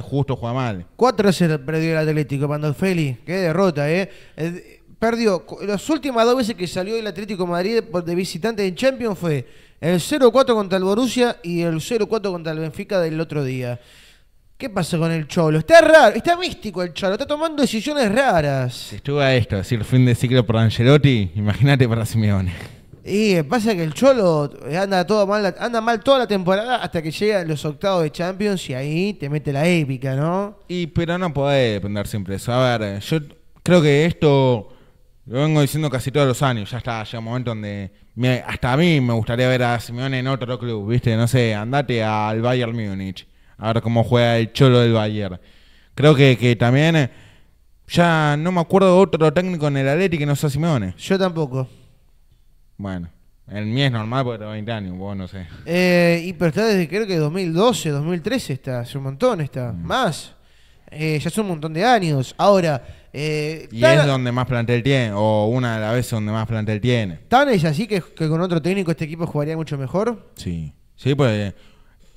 justo juega mal. Cuatro veces perdió el Atlético Feli. Qué derrota, ¿eh? eh perdió. Las últimas dos veces que salió el Atlético Madrid de visitante en Champions fue el 0-4 contra el Borussia y el 0-4 contra el Benfica del otro día. ¿Qué pasa con el Cholo? Está raro, está místico el Cholo, está tomando decisiones raras. estuvo a esto, decir fin de ciclo por Angelotti, imagínate para Simeone. Y pasa que el Cholo anda todo mal, anda mal toda la temporada hasta que llega los octavos de Champions y ahí te mete la épica, ¿no? Y pero no puede depender siempre de eso. A ver, yo creo que esto lo vengo diciendo casi todos los años. Ya está, llega un momento donde hasta a mí me gustaría ver a Simeone en otro club, ¿viste? No sé, andate al Bayern Múnich a ver cómo juega el Cholo del Bayern. Creo que, que también ya no me acuerdo de otro técnico en el Atleti que no sea Simeone. Yo tampoco. Bueno, el mío es normal porque tengo 20 años, vos no sé. Eh, y pero está desde creo que 2012, 2013 está, hace un montón está, mm. más. Eh, ya hace un montón de años. Ahora. Eh, y es donde más plantel tiene, o una de las veces donde más plantel tiene. ¿Tan es así que, con otro técnico este equipo jugaría mucho mejor? Sí. Sí, pues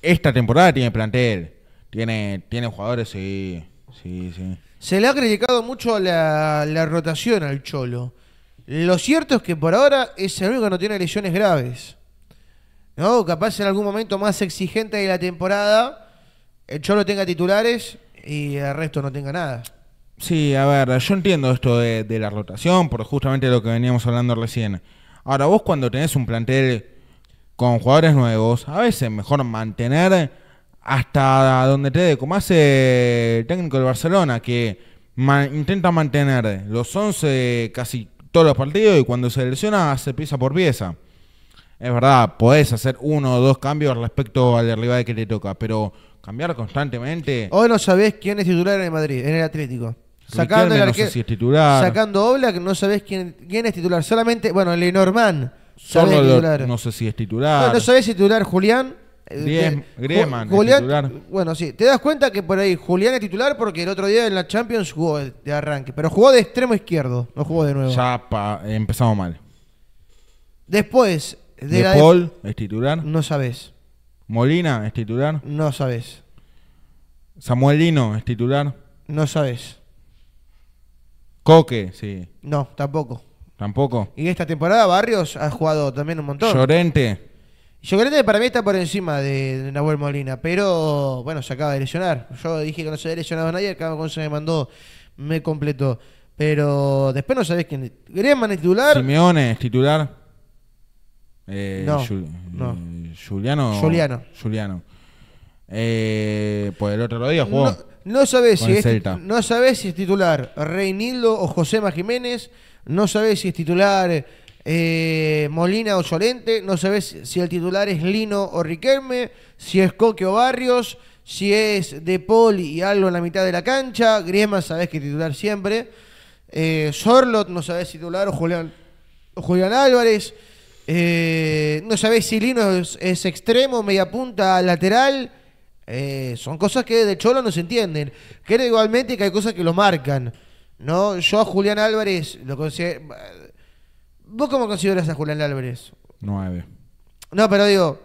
esta temporada tiene plantel. Tiene, tiene jugadores, sí. Sí, sí. Se le ha criticado mucho la rotación al Cholo. Lo cierto es que por ahora es el único que no tiene lesiones graves. ¿No? Capaz en algún momento más exigente de la temporada, el Cholo tenga titulares y el resto no tenga nada. Sí, a ver, yo entiendo esto de, la rotación, por justamente lo que veníamos hablando recién. Ahora, vos cuando tenés un plantel con jugadores nuevos, a veces mejor mantener hasta donde te dé, como hace el técnico del Barcelona, que intenta mantener los 11 casi todos los partidos y cuando se lesiona hace pieza por pieza. Es verdad, podés hacer uno o dos cambios respecto al rival que te toca, pero cambiar constantemente. Hoy no sabés quién es titular en el Madrid, en el Atlético. Sacando, el no sé si sacando Oblak, no sabés quién, quién es titular. Solamente, bueno, Lenormand. Solo no sé si es titular. No, sabés titular Julián. Eh, Griezmann Griezmann Julián, titular. Bueno, sí, te das cuenta que por ahí Julián es titular porque el otro día en la Champions jugó de arranque, pero jugó de extremo izquierdo, no jugó de nuevo. Ya empezamos mal. Después de, Paul es titular. No sabes. Molina es titular. No sabes. Samuelino es titular. No sabes. Coque, sí. No, tampoco. Tampoco. Y esta temporada Barrios ha jugado también un montón. Llorente que para mí está por encima de Nahuel Molina, pero bueno, se acaba de lesionar. Yo dije que no se había lesionado a nadie, cada se me mandó, me completó. Pero después no sabés quién. Griezmann es titular. Simeone titular. Eh, no, Juliano. Juliano. pues el otro día jugó. No, sabés si, es, no sabés si es titular Reinildo o José Jiménez. No sabés si es titular. Eh, Molina o Solente, no sabés si el titular es Lino o Riquelme, si es Coque o Barrios, si es De Poli y algo en la mitad de la cancha, Griezmann sabés que titular siempre, eh, Sorlot no sabés titular o Julián, Álvarez, eh, no sabés si Lino es, extremo, media punta, lateral. Eh, son cosas que de Cholo no se entienden. Creo igualmente que hay cosas que lo marcan. ¿no? Yo a Julián Álvarez lo considero ¿Vos cómo consideras a Julián Álvarez? Nueve. No, pero digo,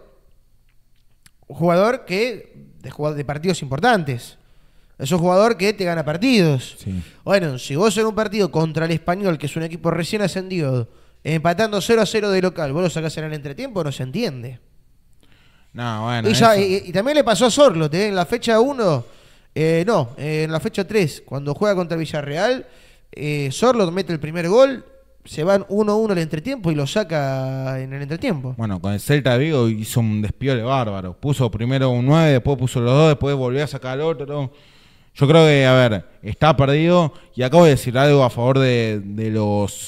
un jugador que de, de partidos importantes. Es un jugador que te gana partidos. Bueno, si vos en un partido contra el Español, que es un equipo recién ascendido, empatando 0 a 0 de local, vos lo sacás en el entretiempo, no se entiende. No, bueno. Y, también le pasó a Sorlot, eh, eh, en la fecha 1, no, en la fecha 3, cuando juega contra Villarreal, eh, Sorlot mete el primer gol se van 1-1 uno uno el entretiempo y lo saca en el entretiempo. Bueno, con el Celta de Vigo hizo un despiole bárbaro. Puso primero un 9, después puso los dos, después volvió a sacar al otro. Yo creo que, a ver, está perdido. Y acabo de decir algo a favor de, de los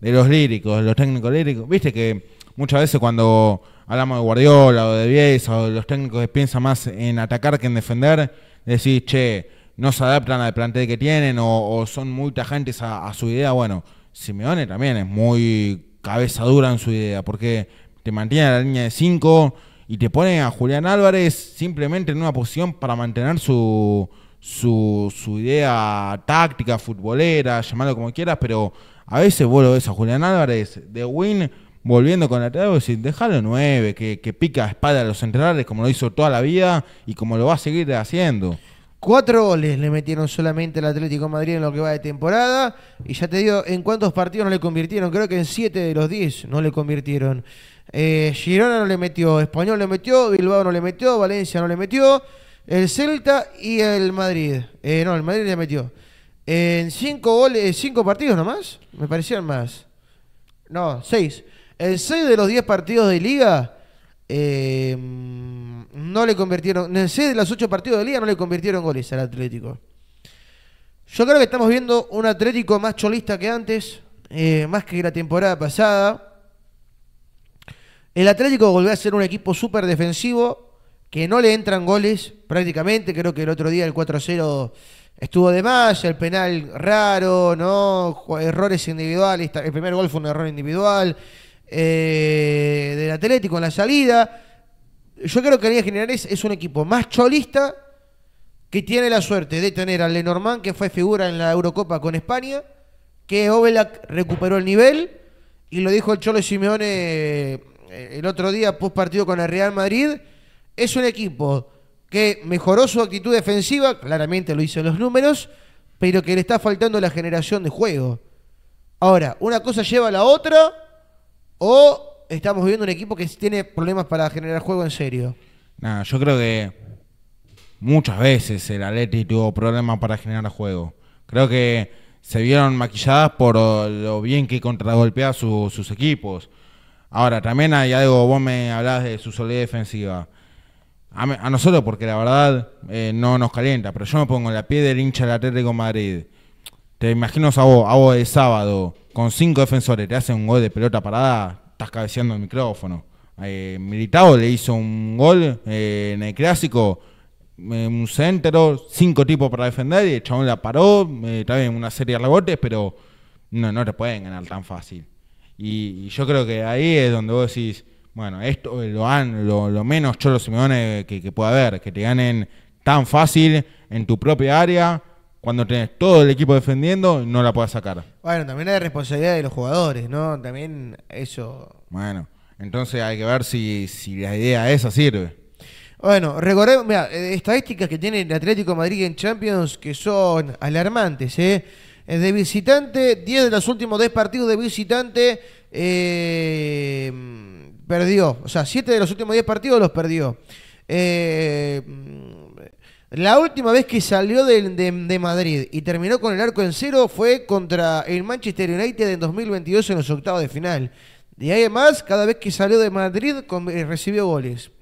de los líricos, de los técnicos líricos. Viste que muchas veces cuando hablamos de Guardiola o de Bielsa o de los técnicos que piensan más en atacar que en defender, decís, che, no se adaptan al plantel que tienen o, son muy tajantes a su idea. Bueno, Simeone también es muy cabeza dura en su idea, porque te mantiene a la línea de 5 y te pone a Julián Álvarez simplemente en una posición para mantener su, su, idea táctica, futbolera, llamarlo como quieras, pero a veces vos lo ves a Julián Álvarez de Win volviendo con la tabla y dejarlo 9, que, que pica a a los centrales como lo hizo toda la vida y como lo va a seguir haciendo. Cuatro goles le metieron solamente al Atlético Madrid en lo que va de temporada. Y ya te digo, ¿en cuántos partidos no le convirtieron? Creo que en siete de los diez no le convirtieron. Eh, Girona no le metió, Español le metió, Bilbao no le metió, Valencia no le metió, el Celta y el Madrid. Eh, no, el Madrid le metió. en cinco goles, eh, cinco partidos nomás, me parecían más. No, seis. En seis de los diez partidos de liga. Eh, no le convirtieron, En sé, de los ocho partidos de liga no le convirtieron goles al Atlético. Yo creo que estamos viendo un Atlético más cholista que antes, eh, más que la temporada pasada. El Atlético volvió a ser un equipo súper defensivo, que no le entran goles prácticamente. Creo que el otro día el 4-0 estuvo de más, el penal raro, ¿no? Errores individuales, el primer gol fue un error individual eh, del Atlético en la salida yo creo que en Generales es un equipo más cholista que tiene la suerte de tener a Lenormand, que fue figura en la Eurocopa con España, que Ovelak recuperó el nivel, y lo dijo el Cholo Simeone eh, el otro día, post partido con el Real Madrid. Es un equipo que mejoró su actitud defensiva, claramente lo hizo en los números, pero que le está faltando la generación de juego. Ahora, una cosa lleva a la otra, o estamos viendo un equipo que tiene problemas para generar juego en serio. No, yo creo que muchas veces el Atlético tuvo problemas para generar juego. Creo que se vieron maquilladas por lo bien que contragolpea su, sus equipos. Ahora, también hay algo, vos me hablás de su soledad defensiva. A, nosotros, porque la verdad eh, no nos calienta, pero yo me pongo en la piel del hincha del Atlético Madrid. Te imagino a vos, a vos sábado, con cinco defensores, te hacen un gol de pelota parada, estás cabeceando el micrófono. Eh, le hizo un gol eh, en el clásico, eh, un centro, cinco tipos para defender, y el chabón la paró, eh, también una serie de rebotes, pero no, no te pueden ganar tan fácil. Y, yo creo que ahí es donde vos decís, bueno, esto lo han, lo, menos Cholo Simeone que, que pueda haber, que te ganen tan fácil en tu propia área, cuando tenés todo el equipo defendiendo, no la puedas sacar. Bueno, también hay responsabilidad de los jugadores, ¿no? También eso. Bueno, entonces hay que ver si, la idea esa sirve. Bueno, recordemos, mira, eh, estadísticas que tiene el Atlético Madrid en Champions que son alarmantes, ¿eh? De visitante, 10 de los últimos 10 partidos de visitante eh, perdió. O sea, 7 de los últimos 10 partidos los perdió. Eh, la última vez que salió de, Madrid y terminó con el arco en cero fue contra el Manchester United en 2022 en los octavos de final. Y además, cada vez que salió de Madrid eh, recibió goles.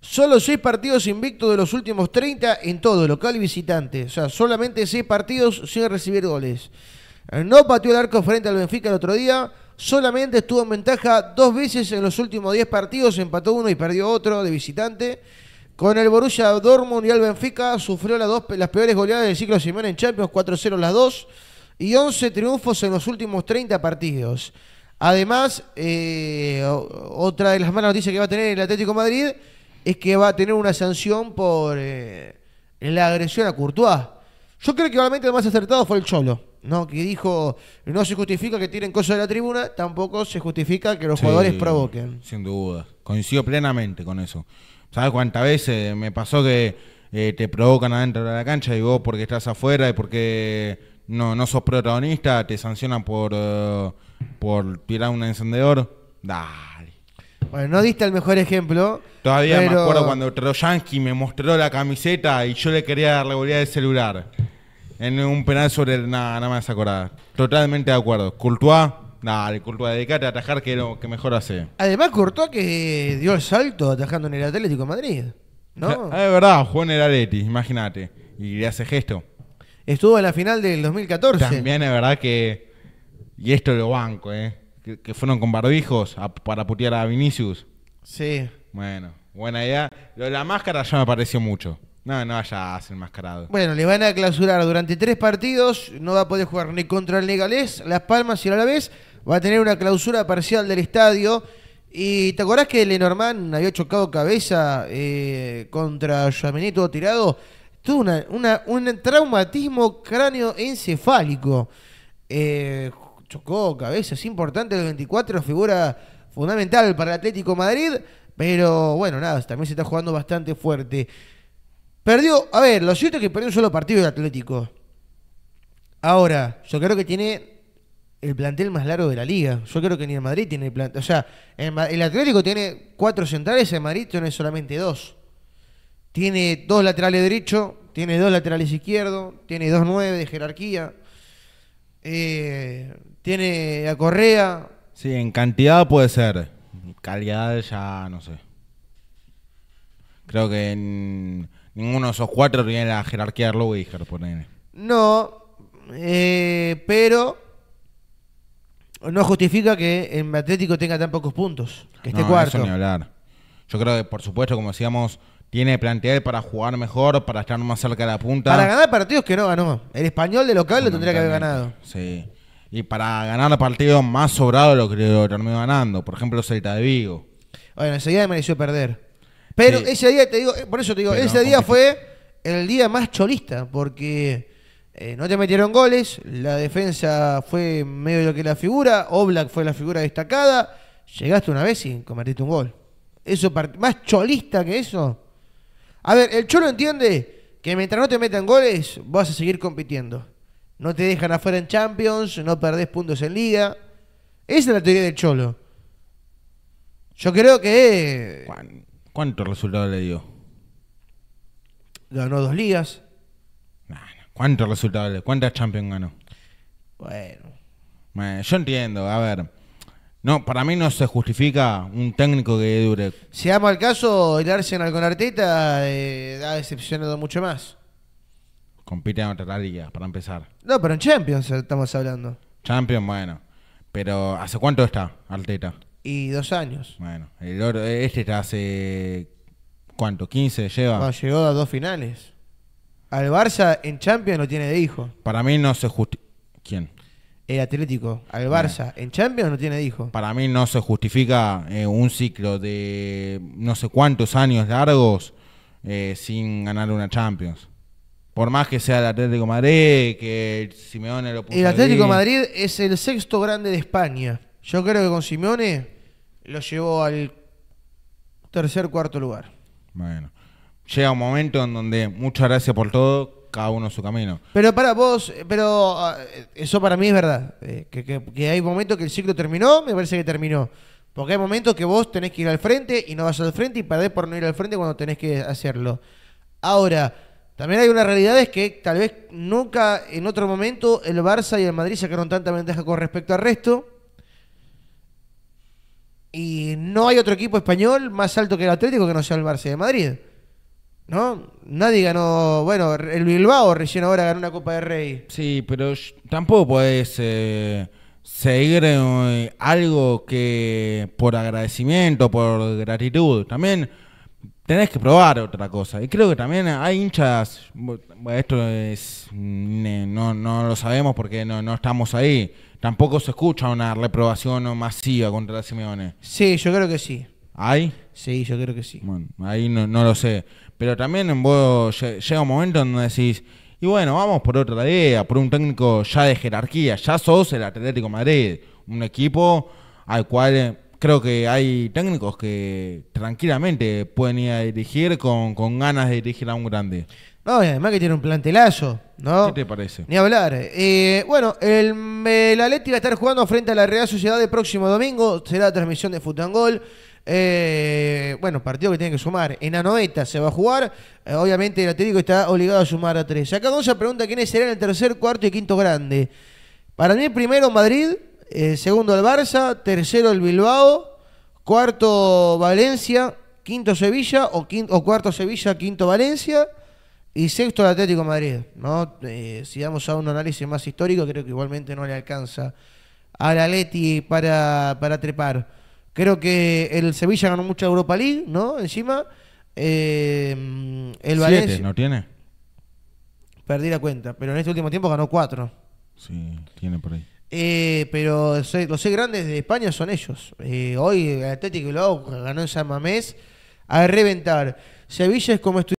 Solo seis partidos invictos de los últimos 30 en todo, local y visitante. O sea, solamente seis partidos sin recibir goles. No pateó el arco frente al Benfica el otro día. Solamente estuvo en ventaja dos veces en los últimos 10 partidos. Empató uno y perdió otro de visitante. Con el Borussia Dortmund y el Benfica sufrió las, peores goleadas del ciclo De Simón en Champions, 4-0 las dos, y 11 triunfos en los últimos 30 partidos. Además, eh, otra de las malas noticias que va a tener el Atlético de Madrid es que va a tener una sanción por eh, la agresión a Courtois. Yo creo que realmente lo más acertado fue el Cholo, ¿no? Que dijo, no se justifica que tiren cosas de la tribuna, tampoco se justifica que los jugadores provoquen. Sin duda, coincido plenamente con eso. ¿Sabes cuántas veces me pasó que eh, te provocan adentro de la cancha y vos porque estás afuera y porque no, no sos protagonista te sancionan por, eh, por tirar un encendedor? Dale. Bueno, no diste el mejor ejemplo. Todavía me acuerdo cuando Troyansky me mostró la camiseta y yo le quería dar la volea del celular. En un penal sobre nada, nada más acordar. Totalmente de acuerdo. Courtois, Nah, de Courtois, dedicate a atajar que, lo que mejor hace. Además, cortó que dio el salto atajando en el Atlético Madrid. ¿No? es verdad, jugó en el Atleti, imagínate. Y le hace gesto. Estuvo en la final del 2014. También es verdad que. Y esto lo banco, ¿eh? Que, fueron con barbijos para putear a Vinicius. Sí. Bueno, buena idea. Lo de la máscara ya me pareció mucho. No, no vaya a ser mascarado. Bueno, le van a clausurar durante tres partidos. No va a poder jugar ni contra el Negalés, Las Palmas y a la vez va a tener una clausura parcial del estadio. ¿Y te acordás que Lenormand había chocado cabeza eh, contra Yamení todo tirado? Tuvo un traumatismo cráneo-encefálico. Eh, chocó cabeza, es importante el 24, figura fundamental para el Atlético Madrid. Pero bueno, nada, también se está jugando bastante fuerte. Perdió, a ver, lo cierto es que perdió un solo partido el Atlético. Ahora, yo creo que tiene el plantel más largo de la liga. Yo creo que ni el Madrid tiene el plantel. O sea, el, Atlético tiene cuatro centrales, el Madrid tiene solamente dos. Tiene dos laterales derecho, tiene dos laterales izquierdo, tiene dos nueve de jerarquía. Eh, tiene a Correa. Sí, en cantidad puede ser. Calidad ya no sé. Creo que en ninguno de esos cuatro tiene la jerarquía de Lowiger, por No, eh, pero no justifica que el Atlético tenga tan pocos puntos, que esté no, cuarto. Eso ni hablar. Yo creo que, por supuesto, como decíamos, tiene plantear para jugar mejor, para estar más cerca de la punta. Para ganar partidos que no ganó. El español de local lo tendría que haber ganado. Sí. Y para ganar partidos más sobrado lo creo terminó ganando. Por ejemplo, Celta de Vigo. Bueno, ese día mereció perder. Pero ese día, te digo, eh, por eso te digo, ese día fue el día más cholista, porque eh, no te metieron goles, la defensa fue medio lo que la figura, Oblak fue la figura destacada, llegaste una vez y convertiste un gol. Eso más cholista que eso. A ver, el cholo entiende que mientras no te metan goles, vas a seguir compitiendo. No te dejan afuera en Champions, no perdés puntos en liga. Esa es la teoría del cholo. Yo creo que... ¿Cuánto resultado le dio? Ganó dos ligas ¿Cuántos resultados? ¿Cuántas Champions ganó? Bueno. Yo entiendo, a ver. No, para mí no se justifica un técnico que dure. Si damos el caso, el Arsenal con Arteta da eh, ha decepcionado mucho más. Compite en otra liga, para empezar. No, pero en Champions estamos hablando. Champions, bueno. Pero ¿hace cuánto está Arteta? Y dos años. Bueno, el este está hace. ¿Cuánto? ¿15 lleva? llegó a dos finales. Al Barça en Champions no tiene de hijo. Para mí no se justifica. ¿Quién? El Atlético. Al Barça en Champions no tiene de hijo. Para mí no se justifica eh, un ciclo de no sé cuántos años largos eh, sin ganar una Champions. Por más que sea el Atlético Madrid, que Simeone lo puso El Atlético Madrid es el sexto grande de España. Yo creo que con Simeone lo llevó al tercer, cuarto lugar. Bueno llega un momento en donde muchas gracias por todo, cada uno su camino. Pero para vos, eh, pero ah, eh, eso para mí es verdad. Eh, que, hay momentos que el ciclo terminó, me parece que terminó. Porque hay momentos que vos tenés que ir al frente y no vas al frente y perdés por no ir al frente cuando tenés que hacerlo. Ahora, también hay una realidad es que tal vez nunca en otro momento el Barça y el Madrid sacaron tanta ventaja con respecto al resto. Y no hay otro equipo español más alto que el Atlético que no sea el Barça de el Madrid. ¿no? Nadie ganó, bueno, el Bilbao recién ahora ganó una Copa de Rey. Sí, pero tampoco podés eh, seguir eh, algo que por agradecimiento, por gratitud. También tenés que probar otra cosa. Y creo que también hay hinchas, esto es, mm, eh, no, no lo sabemos porque no, no estamos ahí. Tampoco se escucha una reprobación masiva contra la Simeone. Sí, yo creo que sí. ¿Hay? Sí, yo creo que sí. Bueno, ahí no, lo sé. Pero también llega un momento donde decís, y bueno, vamos por otra idea, por un técnico ya de jerarquía, ya sos el Atlético Madrid, un equipo al cual eh, creo que hay técnicos que tranquilamente pueden ir a dirigir con, ganas de dirigir a un grande. No, además que tiene un plantelazo, ¿no? ¿Qué te parece? Ni hablar. Eh, bueno, el, el va a estar jugando frente a la Real Sociedad el próximo domingo. Será la transmisión de Futangol. Eh, bueno, partido que tiene que sumar. En Anoeta se va a jugar. Eh, obviamente el Atlético está obligado a sumar a tres. Acá se pregunta quiénes serán el tercer, cuarto y quinto grande. Para mí, primero Madrid, eh, segundo el Barça, tercero el Bilbao, cuarto Valencia, quinto Sevilla o, cuarto Sevilla, quinto Valencia y sexto el Atlético Madrid. Eh, si damos a un análisis más histórico, creo que igualmente no le alcanza al Atleti para, para trepar. Creo que el Sevilla ganó mucha Europa League, ¿no? Encima. Eh, el Siete, ¿no tiene? Perdí la cuenta, pero en este último tiempo ganó cuatro. Sí, tiene por ahí. Eh, pero los seis grandes de España son ellos. Eh, hoy el Atlético luego ganó en San Mamés a reventar. Sevilla es como estudiante.